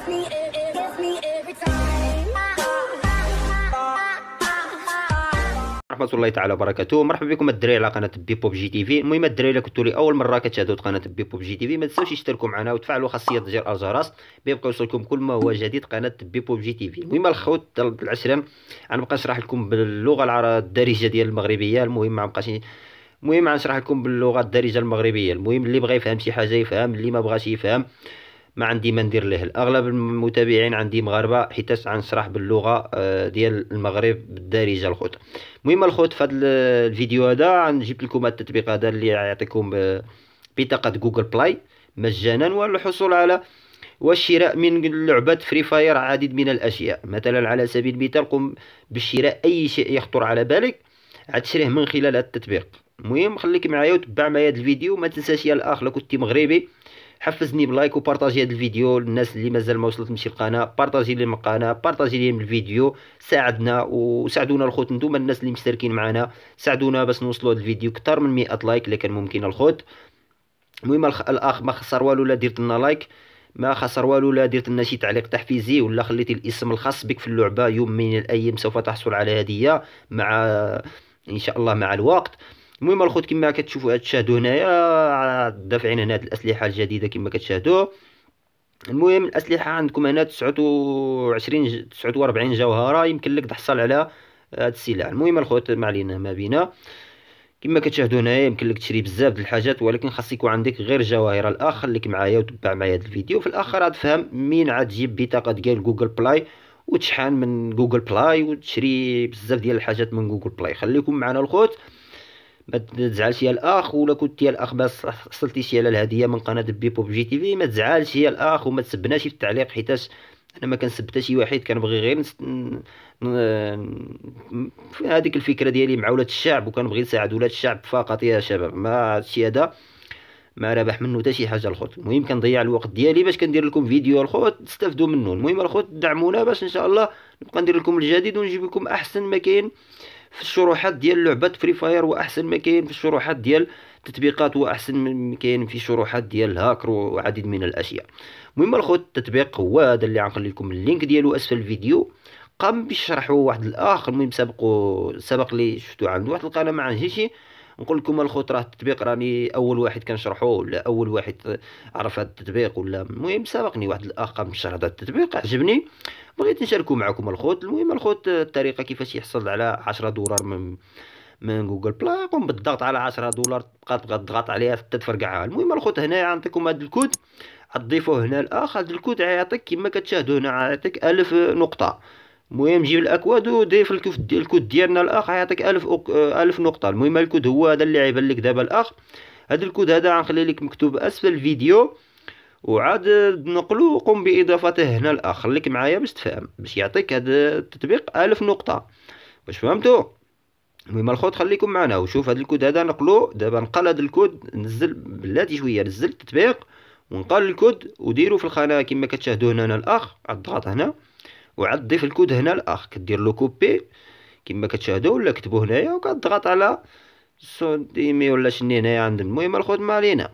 ورحمه رحمه الله تعالى وبركاته مرحبا بكم الدراري على قناه بيبوب جي تي في المهم الدراري اللي كنتوا لي اول مره كتشاهدوا قناه بيبوب جي تي في ما تنساوش تشتركوا معنا وتفعلوا خاصيه زر الجرس بيبقى يوصلكم كل ما هو جديد قناه بيبوب جي تي في المهم الخوت العشرام غنبقى نشرح لكم باللغه الدارجه ديال المغربيه المهم ما بقاش المهم غنشرح لكم باللغه الدارجه المغربيه المهم اللي بغى يفهم شي حاجه يفهم اللي ما بغاش يفهم ما عندي ما ندير ليه الاغلب المتابعين عندي مغاربه حيتاش غنشرح باللغه آه، ديال المغرب بالدارجه الخوت المهم الخوت في هذا الفيديو هذا جبت لكم هذا التطبيق هذا اللي يعطيكم آه، بطاقه جوجل بلاي مجانا والحصول على والشراء من لعبة فري فاير عديد من الأشياء مثلا على سبيل المثال قم بشراء أي شيء يخطر على بالك عتشريه من خلال التطبيق المهم خليك معايا وتبع معايا هذا الفيديو ما تنساش يا الاخ لو كنتي مغربي حفزني بلايك وبارطاجي هذا الفيديو للناس اللي مازال ما مشي القناه بارطاجي لهم القناه بارطاجي لهم الفيديو ساعدنا وساعدونا الخوت نتوما الناس اللي مشتركين معنا ساعدونا باش نوصلوا هذا الفيديو اكثر من 100 لايك اللي كان ممكن الخوت المهم الاخ ما خسر والو لا درت لنا لايك ما خسر والو لا درت لنا شي تعليق تحفيزي ولا خليتي الاسم الخاص بك في اللعبه يوم من الايام سوف تحصل على هديه مع ان شاء الله مع الوقت المهم الخوت كما كتشوفوا تشاهدوا هنايا دافعين هنا هاد الاسلحه الجديده كما كتشاهدوا المهم الاسلحه عندكم هنا 29 49 جوهره يمكن لك تحصل على هاد السلاح المهم الخوت ما علينا ما بينا كما كتشاهدوا هنايا يمكن لك تشري بزاف ديال الحاجات ولكن خاص يكون عندك غير جواهر الاخ خليك معايا وتبع معايا هذا الفيديو في الاخر غتفهم مين تجيب بطاقه ديال جوجل بلاي وتشحن من جوجل بلاي وتشري بزاف ديال الحاجات من جوجل بلاي خليكم معنا الخوت ما تزعلش يا الاخ ولا كنت يا الاخ ما حصلتيش على الهديه من قناه بيب جي تي في ما تزعلش يا الاخ وما تسبناش في التعليق حيتاش انا ما كنسب حتى شي واحد كنبغي غير نست... هذيك الفكره ديالي مع ولاد الشعب وكنبغي نساعد ولاد الشعب فقط يا شباب ما هادشي هذا ما ربح منه حتى شي حاجه الخوت المهم كنضيع الوقت ديالي باش كندير لكم فيديو الخوت تستافدوا منه المهم الخوت دعمونا باش ان شاء الله نبقى ندير لكم الجديد ونجيب لكم احسن ما كاين في الشروحات ديال لعبه فري فاير واحسن ما كاين في الشروحات ديال تطبيقات واحسن ما كاين في شروحات ديال هاكر وعديد من الاشياء المهم الخوت التطبيق هو هذا اللي غنخلي لكم اللينك ديالو اسفل الفيديو قام بشرحه واحد الاخر المهم سبقوا سبق لي شفتو عنده واحد القناه مع شي نقول لكم الخوت راه التطبيق راني اول واحد كنشرحو ولا اول واحد عرف هذا التطبيق ولا المهم سبقني واحد الاخ قام شرح هذا التطبيق عجبني بغيت نشاركو معكم الخوت المهم الخوت الطريقه كيفاش يحصل على 10 دولار من من جوجل بلاي قم بالضغط على 10 دولار تبقى تبقى تضغط عليها حتى تفرقعها المهم الخوت هنا نعطيكم هذا الكود تضيفوه هنا الاخ هذا الكود يعطيك كما كتشاهدوا هنا يعطيك 1000 نقطه المهم جيب الاكواد وضيف الكود الكود ديالنا الاخ يعطيك 1000 أك... 1000 آه، نقطه المهم الكود هو هذا اللي عيب لك دابا الاخ هذا الكود هذا غنخلي لك مكتوب اسفل الفيديو وعاد نقلو وقم باضافته هنا الاخ خليك معايا باش تفهم باش يعطيك هذا التطبيق 1000 نقطه واش فهمتوا المهم الخوت خليكم معنا وشوف هذا الكود هذا نقلو دابا نقل هذا الكود نزل بلاتي شويه نزل التطبيق ونقل الكود وديرو في الخانه كما كتشاهدوا هنا الاخ ضغط هنا وعاد ضيف الكود هنا الاخ كدير لو كوبي كما كتشاهدوا ولا كتبوا هنايا وكتضغط على سونتيمي ولا شني هنايا عند المهم الخوت مالينا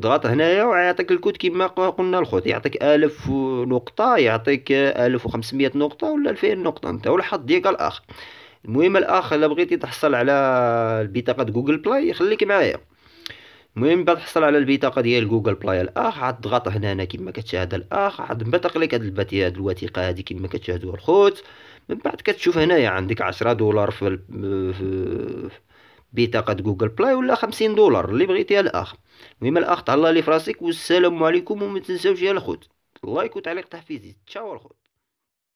ضغط هنايا ويعطيك الكود كما قلنا الخوت يعطيك ألف نقطة يعطيك ألف وخمسمية نقطة ولا ألفين نقطة نتا والحظ ديالك الاخ المهم الاخ إلا بغيتي تحصل على البطاقة جوجل بلاي خليك معايا المهم بعد تحصل على البطاقه ديال جوجل بلاي الاخ آه، عاد تضغط هنا كما كتشاهد الاخ آه، عاد من بعد تقليك هاد الوثيقه هادي كما كتشاهدوا الخوت من بعد كتشوف هنايا عندك 10 دولار في, بطاقه جوجل بلاي ولا 50 دولار اللي بغيتيها الاخ المهم الاخ تهلا لي فراسك والسلام عليكم وما تنساوش يا الخوت لايك وتعليق تحفيزي تشاو الخوت